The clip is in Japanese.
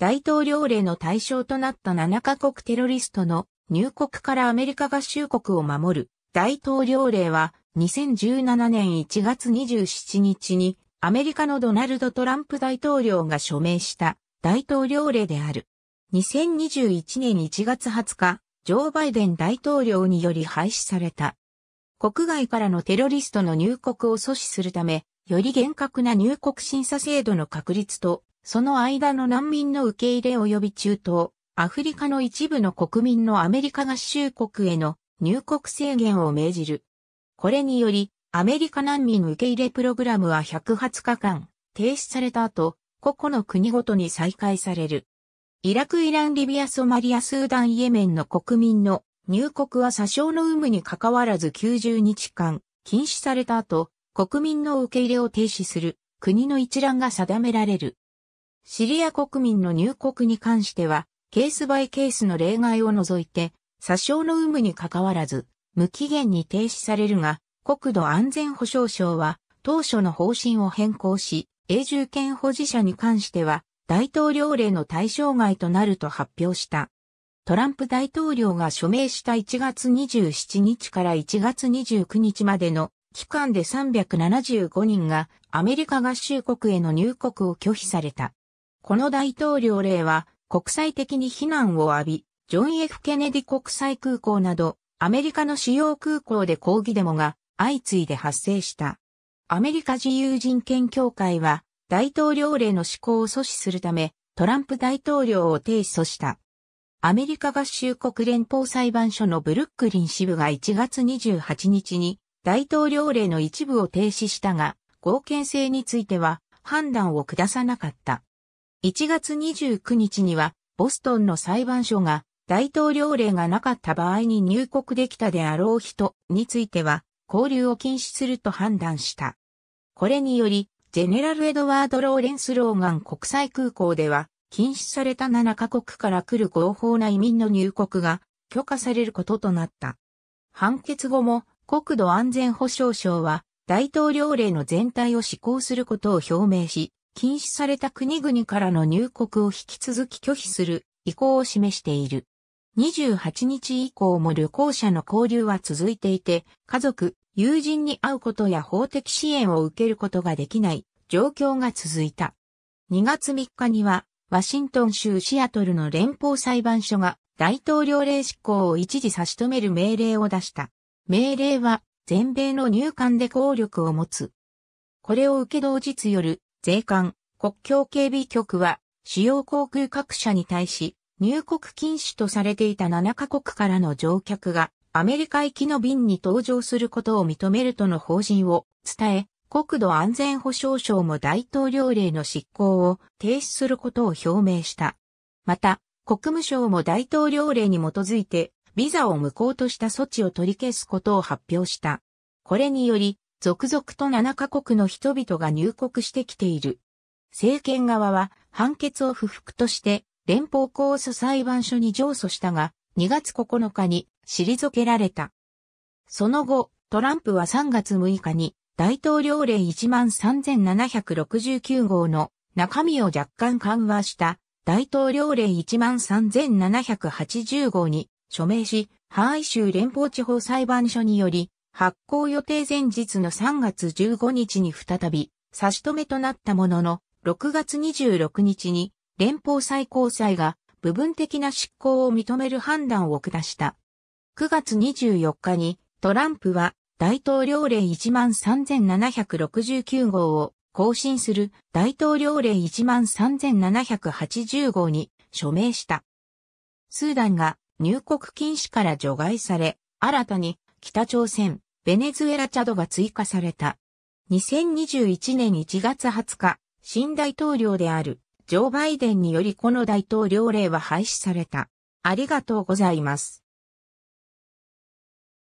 大統領令の対象となった7カ国テロリストの入国からアメリカ合衆国を守る大統領令は2017年1月27日にアメリカのドナルド・トランプ大統領が署名した大統領令である。2021年1月20日、ジョー・バイデン大統領により廃止された。国外からのテロリストの入国を阻止するため、より厳格な入国審査制度の確立とその間の難民の受け入れ及び中東、アフリカの一部の国民のアメリカ合衆国への入国制限を命じる。これにより、アメリカ難民受け入れプログラムは120日間、停止された後、個々の国ごとに再開される。イラク、イラン、リビア、ソマリア、スーダン、イエメンの国民の入国は詐称の有無に関わらず90日間、禁止された後、国民の受け入れを停止する国の一覧が定められる。シリア国民の入国に関しては、ケースバイケースの例外を除いて、殺傷の有無に関わらず、無期限に停止されるが、国土安全保障省は、当初の方針を変更し、永住権保持者に関しては、大統領令の対象外となると発表した。トランプ大統領が署名した1月27日から1月29日までの期間で375人がアメリカ合衆国への入国を拒否された。この大統領令は国際的に非難を浴び、ジョン・ F・ ケネディ国際空港など、アメリカの主要空港で抗議デモが相次いで発生した。アメリカ自由人権協会は、大統領令の施行を阻止するため、トランプ大統領を提訴した。アメリカ合衆国連邦裁判所のブルックリン支部が1月28日に大統領令の一部を停止したが、合憲性については判断を下さなかった。1月29日には、ボストンの裁判所が、大統領令がなかった場合に入国できたであろう人については、交流を禁止すると判断した。これにより、ジェネラル・エドワード・ローレンス・ローガン国際空港では、禁止された7カ国から来る合法な移民の入国が許可されることとなった。判決後も、国土安全保障省は、大統領令の全体を施行することを表明し、禁止された国々からの入国を引き続き拒否する意向を示している。28日以降も旅行者の交流は続いていて、家族、友人に会うことや法的支援を受けることができない状況が続いた。2月3日には、ワシントン州シアトルの連邦裁判所が大統領令執行を一時差し止める命令を出した。命令は全米の入管で効力を持つ。これを受け同日夜、税関、国境警備局は、主要航空各社に対し、入国禁止とされていた7カ国からの乗客が、アメリカ行きの便に搭乗することを認めるとの方針を伝え、国土安全保障省も大統領令の執行を停止することを表明した。また、国務省も大統領令に基づいて、ビザを無効とした措置を取り消すことを発表した。これにより、続々と7カ国の人々が入国してきている。政権側は判決を不服として連邦控訴裁判所に上訴したが、2月9日に退けられた。その後、トランプは3月6日に大統領令13769号の中身を若干緩和した大統領令13780号に署名し、ハワイ州連邦地方裁判所により発行予定前日の3月15日に再び差し止めとなったものの、6月26日に連邦最高裁が部分的な執行を認める判断を下した。9月24日にトランプは大統領令13769号を更新する大統領令13780号に署名した。スーダンが入国禁止から除外され、新たに北朝鮮、ベネズエラチャドが追加された。2021年1月20日、新大統領であるジョー・バイデンによりこの大統領令は廃止された。ありがとうございます。